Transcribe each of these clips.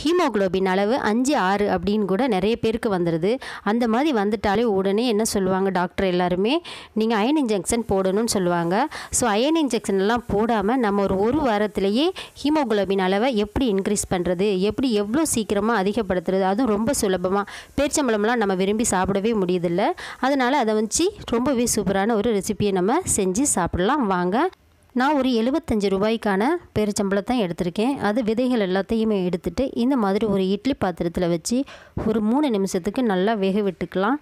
haemoglobin அளவு அஞ்சு ஆறு அப்படின்னு கூட நிறைய பேருக்கு வந்துடுது அந்த மாதிரி வந்துட்டாலே உடனே என்ன சொல்லுவாங்க டாக்டர் எல்லாருமே நீங்கள் அயன் இன்ஜெக்ஷன் போடணும்னு சொல்லுவாங்க ஸோ அயன் இன்ஜெக்ஷன் எல்லாம் போடாமல் நம்ம ஒரு ஒரு வாரத்திலேயே ஹீமோக்ளோபின் அளவை எப்படி இன்க்ரீஸ் பண்ணுறது எப்படி எவ்வளோ சீக்கிரமாக அதிகப்படுத்துறது அதுவும் ரொம்ப சுலபமாக பேரிச்சம்பழம்லாம் நம்ம விரும்பி சாப்பிடவே முடியதில்லை அதனால் அதை வச்சு ரொம்பவே சூப்பரான ஒரு ரெசிபியை நம்ம செஞ்சு சாப்பிடலாம் வாங்க நான் ஒரு எழுபத்தஞ்சு ரூபாய்க்கான பேரிச்சம்பளம் தான் எடுத்திருக்கேன் அது விதைகள் எல்லாத்தையுமே எடுத்துகிட்டு இந்த மாதிரி ஒரு இட்லி பாத்திரத்தில் வச்சு ஒரு மூணு நிமிஷத்துக்கு நல்லா வேக விட்டுக்கலாம்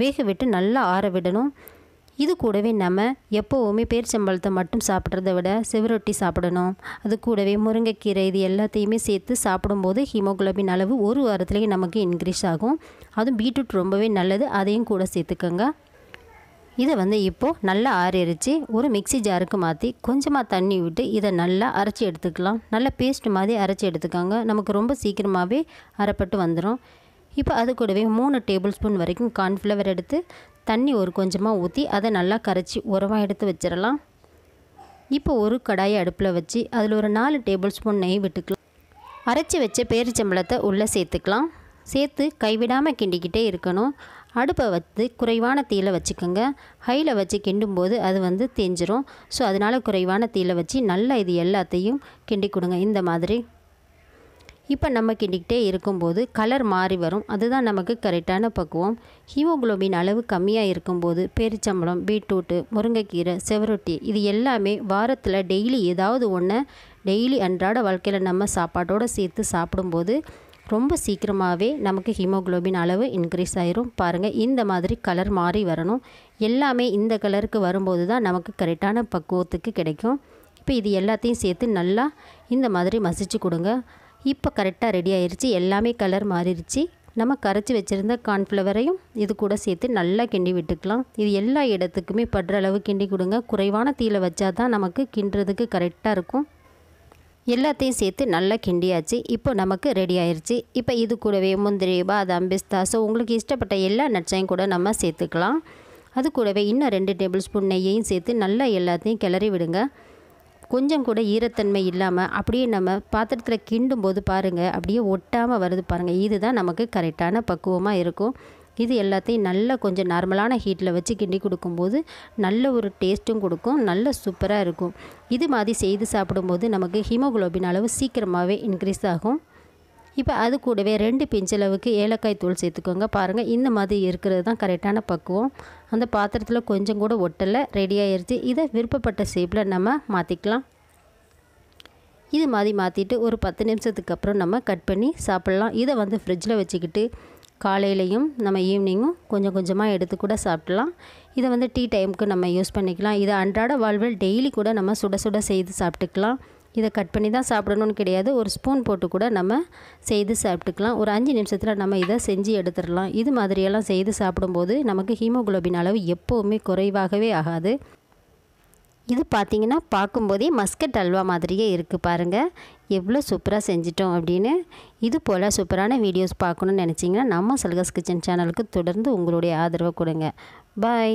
வேக விட்டு நல்லா ஆற விடணும் இது கூடவே நம்ம எப்போவுமே பேரிச்சம்பழத்தை மட்டும் சாப்பிட்றத விட செவரொட்டி சாப்பிடணும் அது கூடவே முருங்கைக்கீரை இது எல்லாத்தையுமே சேர்த்து சாப்பிடும்போது ஹீமோகுளோபின் அளவு ஒரு வாரத்துலேயே நமக்கு இன்க்ரீஸ் ஆகும் அதுவும் பீட்ரூட் ரொம்பவே நல்லது அதையும் கூட சேர்த்துக்கோங்க இதை வந்து இப்போது நல்லா ஆறிடுச்சு ஒரு மிக்சி ஜாருக்கு மாற்றி கொஞ்சமாக தண்ணி விட்டு இதை நல்லா அரைச்சி எடுத்துக்கலாம் நல்லா பேஸ்ட் மாதிரி அரைச்சி எடுத்துக்காங்க நமக்கு ரொம்ப சீக்கிரமாகவே அரைப்பட்டு வந்துடும் இப்போ அது கூடவே மூணு டேபிள் ஸ்பூன் வரைக்கும் கார்ன்ஃப்ளவர் எடுத்து தண்ணி ஒரு கொஞ்சமாக ஊற்றி அதை நல்லா கரைச்சி உரமாக எடுத்து வச்சிடலாம் இப்போ ஒரு கடாயை அடுப்பில் வச்சு அதில் ஒரு நாலு டேபிள் ஸ்பூன் நெய் விட்டுக்கலாம் அரைச்சி வச்ச பேரிச்சம்பளத்தை உள்ளே சேர்த்துக்கலாம் சேர்த்து கைவிடாமல் கிண்டிக்கிட்டே இருக்கணும் அடுப்பை வந்து குறைவான தீயில் வச்சுக்கோங்க ஹையில் வச்சு கிண்டும் போது அது வந்து தேஞ்சிரும் ஸோ அதனால் குறைவான தீயில் வச்சு நல்லா இது எல்லாத்தையும் கிண்டி கொடுங்க இந்த மாதிரி இப்போ நம்ம கிண்டிக்கிட்டே இருக்கும்போது கலர் மாறி வரும் அதுதான் நமக்கு கரெக்டான பக்குவம் ஹீமோக்ளோபின் அளவு கம்மியாக இருக்கும்போது பேரிச்சம்பளம் பீட்ரூட்டு முருங்கைக்கீரை செவரொட்டி இது எல்லாமே வாரத்தில் டெய்லி ஏதாவது ஒன்று டெய்லி அன்றாட வாழ்க்கையில் நம்ம சாப்பாட்டோடு சேர்த்து சாப்பிடும்போது ரொம்ப சீக்கிரமாகவே நமக்கு ஹீமோக்ளோபின் அளவு இன்க்ரீஸ் ஆயிரும் பாருங்கள் இந்த மாதிரி கலர் மாறி வரணும் எல்லாமே இந்த கலருக்கு வரும்போது தான் நமக்கு கரெக்டான பக்குவத்துக்கு கிடைக்கும் இப்போ இது எல்லாத்தையும் சேர்த்து நல்லா இந்த மாதிரி மசிச்சு கொடுங்க இப்போ கரெக்டாக ரெடி ஆயிடுச்சு எல்லாமே கலர் மாறிடுச்சு நம்ம கரைச்சி வச்சுருந்த கார்ன்ஃப்ளவரையும் இது கூட சேர்த்து நல்லா கிண்டி விட்டுக்கலாம் இது எல்லா இடத்துக்குமே படுற அளவு கிண்டி கொடுங்க குறைவான தீயில் வச்சா தான் நமக்கு கிண்டுறதுக்கு கரெக்டாக இருக்கும் எல்லாத்தையும் சேர்த்து நல்லா கிண்டியாச்சு இப்போ நமக்கு ரெடி ஆயிடுச்சு இப்போ இது கூடவே முந்திரி பாதாம் பிஸ்தா ஸோ உங்களுக்கு இஷ்டப்பட்ட எல்லா நட்ஸையும் கூட நம்ம சேர்த்துக்கலாம் அது கூடவே இன்னும் ரெண்டு டேபிள் ஸ்பூன் நெய்யையும் சேர்த்து நல்லா எல்லாத்தையும் கிளறி விடுங்க கொஞ்சம் கூட ஈரத்தன்மை இல்லாமல் அப்படியே நம்ம பாத்திரத்தில் கிண்டும் போது பாருங்கள் அப்படியே ஒட்டாமல் வருது பாருங்கள் இதுதான் நமக்கு கரெக்டான பக்குவமாக இருக்கும் இது எல்லாத்தையும் நல்ல கொஞ்சம் நார்மலான ஹீட்டில் வச்சு கிண்டி கொடுக்கும்போது நல்ல ஒரு டேஸ்ட்டும் கொடுக்கும் நல்ல சூப்பராக இருக்கும் இது மாதிரி செய்து சாப்பிடும்போது நமக்கு ஹிமோகுளோபின் அளவு சீக்கிரமாகவே இன்க்ரீஸ் ஆகும் இப்போ அது கூடவே ரெண்டு பிஞ்சளவுக்கு ஏலக்காய் தூள் சேர்த்துக்கோங்க பாருங்கள் இந்த மாதிரி இருக்கிறது தான் கரெக்டான பக்குவம் அந்த பாத்திரத்தில் கொஞ்சம் கூட ஒட்டலை ரெடி ஆயிடுச்சு இதை விருப்பப்பட்ட ஷேப்பில் நம்ம மாற்றிக்கலாம் இது மாதிரி மாற்றிட்டு ஒரு பத்து நிமிஷத்துக்கு அப்புறம் நம்ம கட் பண்ணி சாப்பிட்லாம் இதை வந்து ஃப்ரிட்ஜில் வச்சுக்கிட்டு காலையிலையும் நம்ம ஈவினிங்கும் கொஞ்சம் கொஞ்சமாக எடுத்து கூட சாப்பிட்லாம் இதை வந்து டீ டைமுக்கு நம்ம யூஸ் பண்ணிக்கலாம் இதை அன்றாட வாழ்வில் டெய்லி கூட நம்ம சுட சுட செய்து சாப்பிட்டுக்கலாம் இதை கட் பண்ணி தான் சாப்பிடணும்னு கிடையாது ஒரு ஸ்பூன் போட்டு கூட நம்ம செய்து சாப்பிட்டுக்கலாம் ஒரு அஞ்சு நிமிஷத்தில் நம்ம இதை செஞ்சு எடுத்துடலாம் இது மாதிரியெல்லாம் செய்து சாப்பிடும்போது நமக்கு ஹீமோகுளோபின் அளவு எப்போவுமே குறைவாகவே ஆகாது இது பார்த்திங்கன்னா பார்க்கும்போதே மஸ்கட் அல்வா மாதிரியே இருக்குது பாருங்கள் எவ்வளோ சூப்பராக செஞ்சிட்டோம் அப்படின்னு இது போல் சூப்பரான வீடியோஸ் பார்க்கணுன்னு நினச்சிங்கன்னா நம்ம சல்கஸ் கிச்சன் சேனலுக்கு தொடர்ந்து உங்களுடைய ஆதரவை கொடுங்க பாய்